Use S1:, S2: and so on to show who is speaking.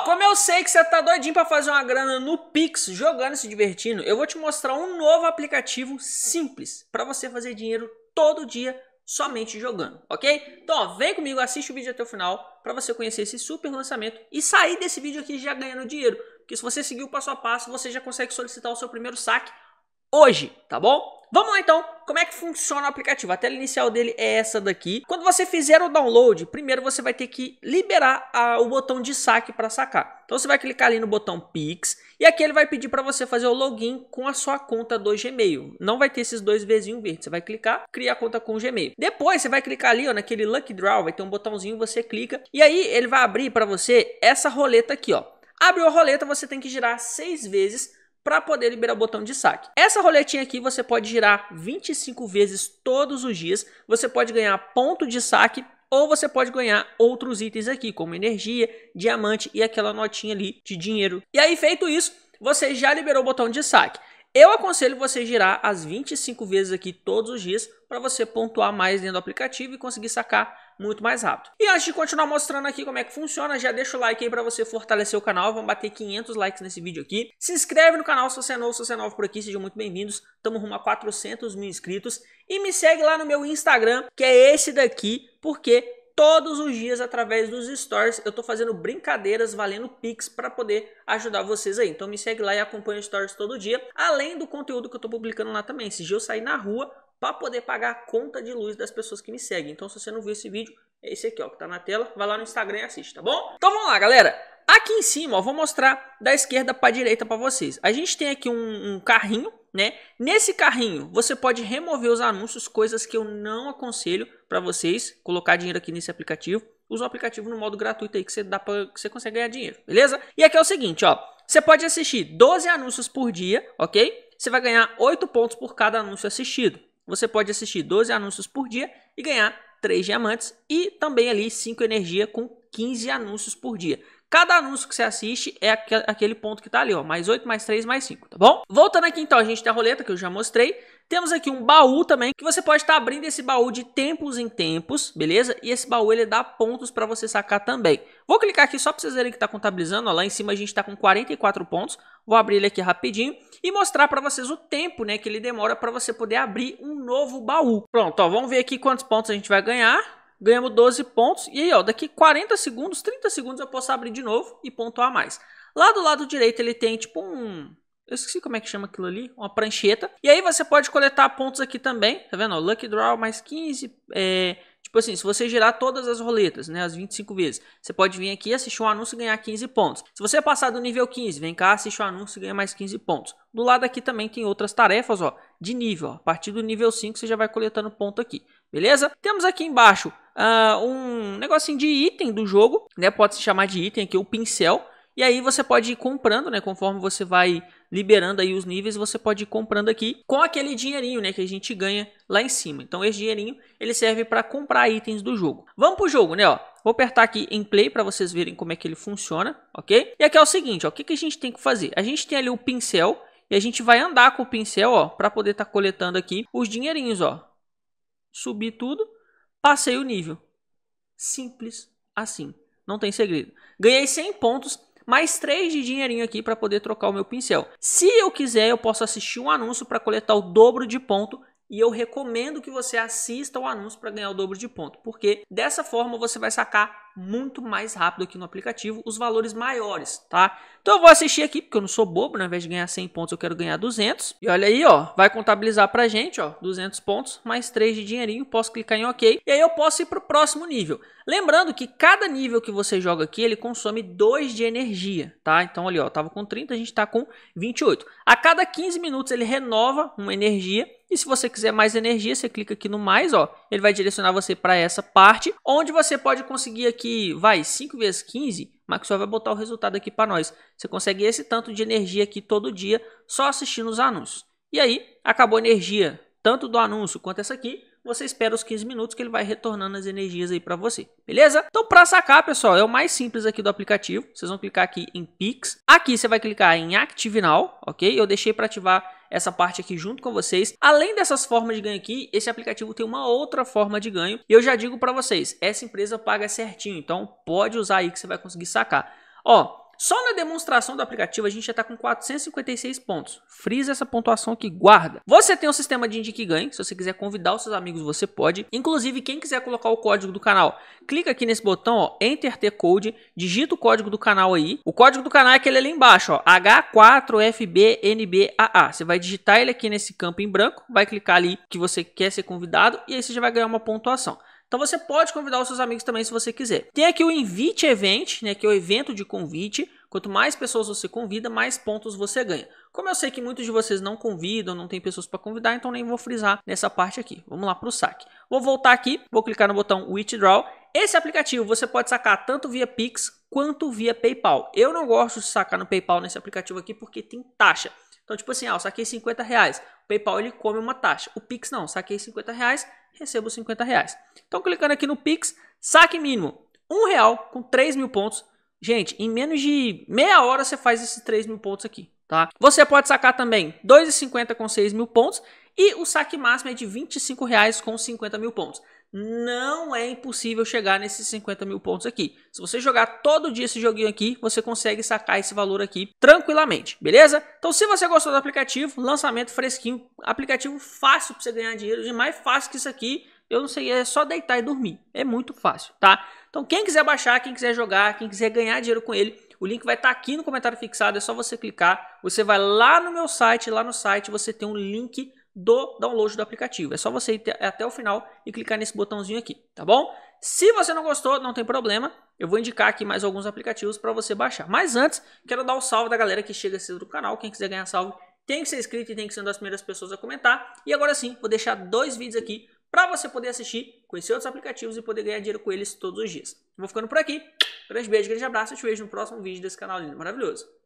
S1: como eu sei que você tá doidinho para fazer uma grana no Pix, jogando e se divertindo, eu vou te mostrar um novo aplicativo simples para você fazer dinheiro todo dia somente jogando, ok? Então, ó, vem comigo, assiste o vídeo até o final para você conhecer esse super lançamento e sair desse vídeo aqui já ganhando dinheiro, porque se você seguir o passo a passo, você já consegue solicitar o seu primeiro saque hoje, tá bom? Vamos lá então, como é que funciona o aplicativo? A tela inicial dele é essa daqui. Quando você fizer o download, primeiro você vai ter que liberar a, o botão de saque para sacar. Então você vai clicar ali no botão Pix e aqui ele vai pedir para você fazer o login com a sua conta do Gmail. Não vai ter esses dois vizinhos verdes. Você vai clicar, criar a conta com o Gmail. Depois você vai clicar ali ó, naquele Lucky Draw, vai ter um botãozinho, você clica e aí ele vai abrir para você essa roleta aqui. ó. Abriu a roleta, você tem que girar seis vezes para poder liberar o botão de saque. Essa roletinha aqui você pode girar 25 vezes todos os dias, você pode ganhar ponto de saque ou você pode ganhar outros itens aqui, como energia, diamante e aquela notinha ali de dinheiro. E aí feito isso, você já liberou o botão de saque. Eu aconselho você girar as 25 vezes aqui todos os dias para você pontuar mais dentro do aplicativo e conseguir sacar muito mais rápido. E antes de continuar mostrando aqui como é que funciona, já deixa o like aí para você fortalecer o canal, vamos bater 500 likes nesse vídeo aqui. Se inscreve no canal se você é novo, se você é novo por aqui, sejam muito bem-vindos, estamos rumo a 400 mil inscritos. E me segue lá no meu Instagram, que é esse daqui, porque todos os dias através dos stories. Eu estou fazendo brincadeiras valendo Pix para poder ajudar vocês aí. Então me segue lá e acompanha os stories todo dia, além do conteúdo que eu estou publicando lá também. Esse dia eu saí na rua para poder pagar a conta de luz das pessoas que me seguem. Então se você não viu esse vídeo, é esse aqui ó, que está na tela. Vai lá no Instagram e assiste, tá bom? Então vamos lá, galera. Aqui em cima, ó, vou mostrar da esquerda para direita para vocês. A gente tem aqui um, um carrinho né? Nesse carrinho, você pode remover os anúncios, coisas que eu não aconselho para vocês colocar dinheiro aqui nesse aplicativo. Usa o aplicativo no modo gratuito aí que você dá para que você consegue ganhar dinheiro, beleza? E aqui é o seguinte, ó, você pode assistir 12 anúncios por dia, OK? Você vai ganhar 8 pontos por cada anúncio assistido. Você pode assistir 12 anúncios por dia e ganhar 3 diamantes e também ali 5 energia com 15 anúncios por dia. Cada anúncio que você assiste é aquele ponto que está ali, ó, mais 8, mais 3, mais 5, tá bom? Voltando aqui então, a gente tem a roleta que eu já mostrei. Temos aqui um baú também, que você pode estar tá abrindo esse baú de tempos em tempos, beleza? E esse baú ele dá pontos para você sacar também. Vou clicar aqui só para vocês verem que está contabilizando, ó, lá em cima a gente está com 44 pontos. Vou abrir ele aqui rapidinho e mostrar para vocês o tempo né, que ele demora para você poder abrir um novo baú. Pronto, ó, vamos ver aqui quantos pontos a gente vai ganhar ganhamos 12 pontos. E aí, ó, daqui 40 segundos, 30 segundos eu posso abrir de novo e pontuar mais. Lá do lado direito ele tem tipo um... Eu esqueci como é que chama aquilo ali, uma prancheta. E aí você pode coletar pontos aqui também, tá vendo? Lucky Draw mais 15, é... Tipo assim, se você girar todas as roletas, né, as 25 vezes, você pode vir aqui, assistir um anúncio e ganhar 15 pontos. Se você passar do nível 15, vem cá, assiste um anúncio e ganha mais 15 pontos. Do lado aqui também tem outras tarefas, ó, de nível. Ó. A partir do nível 5 você já vai coletando ponto aqui beleza? Temos aqui embaixo uh, um negocinho de item do jogo, né? Pode se chamar de item aqui, o pincel. E aí você pode ir comprando, né? Conforme você vai liberando aí os níveis, você pode ir comprando aqui com aquele dinheirinho, né? Que a gente ganha lá em cima. Então esse dinheirinho, ele serve para comprar itens do jogo. Vamos pro jogo, né? Ó, vou apertar aqui em play para vocês verem como é que ele funciona, ok? E aqui é o seguinte, ó, o que, que a gente tem que fazer? A gente tem ali o pincel e a gente vai andar com o pincel, ó, para poder estar tá coletando aqui os dinheirinhos, ó subi tudo, passei o nível. Simples assim. Não tem segredo. Ganhei 100 pontos, mais 3 de dinheirinho aqui para poder trocar o meu pincel. Se eu quiser, eu posso assistir um anúncio para coletar o dobro de ponto. E eu recomendo que você assista o anúncio para ganhar o dobro de ponto, porque dessa forma você vai sacar muito mais rápido aqui no aplicativo os valores maiores, tá? Então eu vou assistir aqui, porque eu não sou bobo, né? ao invés de ganhar 100 pontos eu quero ganhar 200. E olha aí, ó, vai contabilizar pra gente, ó, 200 pontos, mais 3 de dinheirinho, posso clicar em OK. E aí eu posso ir pro próximo nível. Lembrando que cada nível que você joga aqui, ele consome 2 de energia, tá? Então ali, ó, tava com 30, a gente tá com 28. A cada 15 minutos ele renova uma energia e se você quiser mais energia, você clica aqui no mais, ó. Ele vai direcionar você para essa parte, onde você pode conseguir aqui daqui, vai, 5 vezes 15, Maxwell vai botar o resultado aqui para nós. Você consegue esse tanto de energia aqui todo dia só assistindo os anúncios. E aí, acabou a energia, tanto do anúncio quanto essa aqui, você espera os 15 minutos que ele vai retornando as energias aí para você, beleza? Então para sacar, pessoal, é o mais simples aqui do aplicativo. Vocês vão clicar aqui em Pix. Aqui você vai clicar em Active Now, ok? Eu deixei para ativar essa parte aqui junto com vocês. Além dessas formas de ganho aqui, esse aplicativo tem uma outra forma de ganho. E eu já digo para vocês, essa empresa paga certinho, então pode usar aí que você vai conseguir sacar. Ó, só na demonstração do aplicativo a gente já está com 456 pontos. Frisa essa pontuação que guarda. Você tem um sistema de indique Se você quiser convidar os seus amigos, você pode. Inclusive, quem quiser colocar o código do canal, clica aqui nesse botão, ó, Enter T Code. Digita o código do canal aí. O código do canal é aquele ali embaixo, ó, H4FBNBAA. Você vai digitar ele aqui nesse campo em branco, vai clicar ali que você quer ser convidado e aí você já vai ganhar uma pontuação. Então você pode convidar os seus amigos também se você quiser. Tem aqui o Invite Event, né, que é o evento de convite. Quanto mais pessoas você convida, mais pontos você ganha. Como eu sei que muitos de vocês não convidam, não tem pessoas para convidar, então nem vou frisar nessa parte aqui. Vamos lá para o saque. Vou voltar aqui, vou clicar no botão Withdraw. Esse aplicativo você pode sacar tanto via Pix quanto via PayPal. Eu não gosto de sacar no PayPal nesse aplicativo aqui porque tem taxa. Então, tipo assim, ah, eu saquei 50 reais. O PayPal ele come uma taxa. O Pix não, saquei 50 reais, recebo 50 reais. Então, clicando aqui no Pix, saque mínimo, um real com 3 mil pontos. Gente, em menos de meia hora você faz esses 3 mil pontos aqui, tá? Você pode sacar também 2,50 com 6 mil pontos e o saque máximo é de 25 reais com 50 mil pontos não é impossível chegar nesses 50 mil pontos aqui. Se você jogar todo dia esse joguinho aqui, você consegue sacar esse valor aqui tranquilamente, beleza? Então se você gostou do aplicativo, lançamento fresquinho, aplicativo fácil para você ganhar dinheiro, de mais fácil que isso aqui, eu não sei, é só deitar e dormir, é muito fácil, tá? Então quem quiser baixar, quem quiser jogar, quem quiser ganhar dinheiro com ele, o link vai estar tá aqui no comentário fixado, é só você clicar, você vai lá no meu site, lá no site você tem um link do download do aplicativo. É só você ir é até o final e clicar nesse botãozinho aqui, tá bom? Se você não gostou, não tem problema. Eu vou indicar aqui mais alguns aplicativos para você baixar. Mas antes, quero dar o um salve da galera que chega cedo do canal. Quem quiser ganhar salve, tem que ser inscrito e tem que ser uma das primeiras pessoas a comentar. E agora sim, vou deixar dois vídeos aqui para você poder assistir, conhecer outros aplicativos e poder ganhar dinheiro com eles todos os dias. Vou ficando por aqui. Grande beijo, grande abraço. Eu te vejo no próximo vídeo desse canal lindo, maravilhoso.